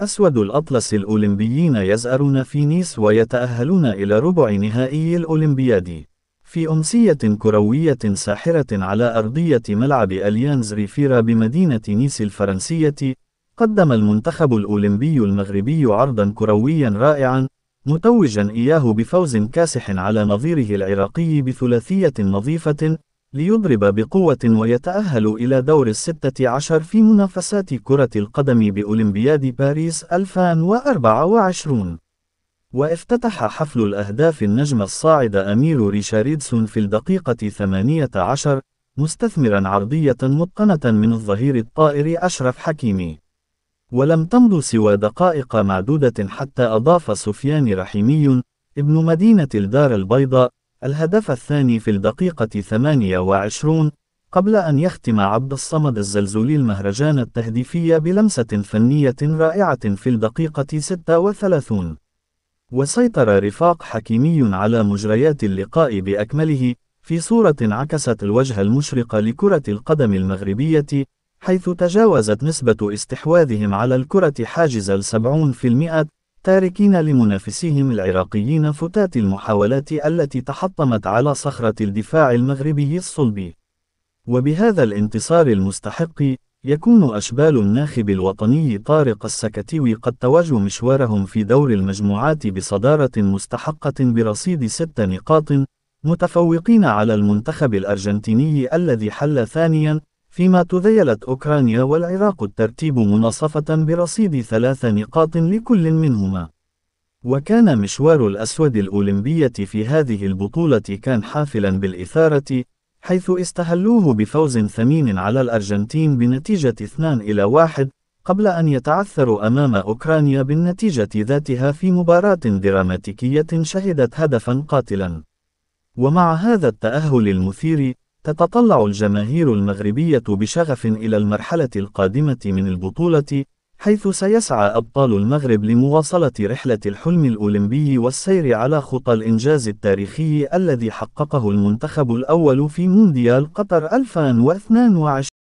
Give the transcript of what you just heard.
أسود الأطلس الأولمبيين يزأرون في نيس ويتأهلون إلى ربع نهائي الأولمبياد. في أمسية كروية ساحرة على أرضية ملعب أليانز ريفيرا بمدينة نيس الفرنسية، قدم المنتخب الأولمبي المغربي عرضًا كرويًا رائعًا، متوجًا إياه بفوز كاسح على نظيره العراقي بثلاثية نظيفة، ليضرب بقوة ويتأهل إلى دور الستة عشر في منافسات كرة القدم بأولمبياد باريس 2024 وافتتح حفل الأهداف النجم الصاعد أمير ريشاردسون في الدقيقة 18 مستثمرا عرضية متقنة من الظهير الطائر أشرف حكيمي ولم تمض سوى دقائق معدودة حتى أضاف سفيان رحيمي ابن مدينة الدار البيضاء الهدف الثاني في الدقيقة 28 قبل أن يختم عبد الصمد الزلزولي المهرجان التهديفي بلمسة فنية رائعة في الدقيقة 36 وسيطر رفاق حكيمي على مجريات اللقاء بأكمله في صورة عكست الوجه المشرق لكرة القدم المغربية حيث تجاوزت نسبة استحواذهم على الكرة حاجز السبعون في المئة تاركين لمنافسيهم العراقيين فتات المحاولات التي تحطمت على صخرة الدفاع المغربي الصلبي. وبهذا الانتصار المستحق، يكون أشبال الناخب الوطني طارق السكتيوي قد توجوا مشوارهم في دور المجموعات بصدارة مستحقة برصيد ست نقاط، متفوقين على المنتخب الأرجنتيني الذي حل ثانياً فيما تذيلت أوكرانيا والعراق الترتيب مناصفة برصيد ثلاث نقاط لكل منهما وكان مشوار الأسود الأولمبية في هذه البطولة كان حافلا بالإثارة حيث استهلوه بفوز ثمين على الأرجنتين بنتيجة 2 إلى 1 قبل أن يتعثروا أمام أوكرانيا بالنتيجة ذاتها في مباراة دراماتيكية شهدت هدفا قاتلا ومع هذا التأهل المثير تتطلع الجماهير المغربية بشغف إلى المرحلة القادمة من البطولة، حيث سيسعى أبطال المغرب لمواصلة رحلة الحلم الأولمبي والسير على خطى الإنجاز التاريخي الذي حققه المنتخب الأول في مونديال قطر 2022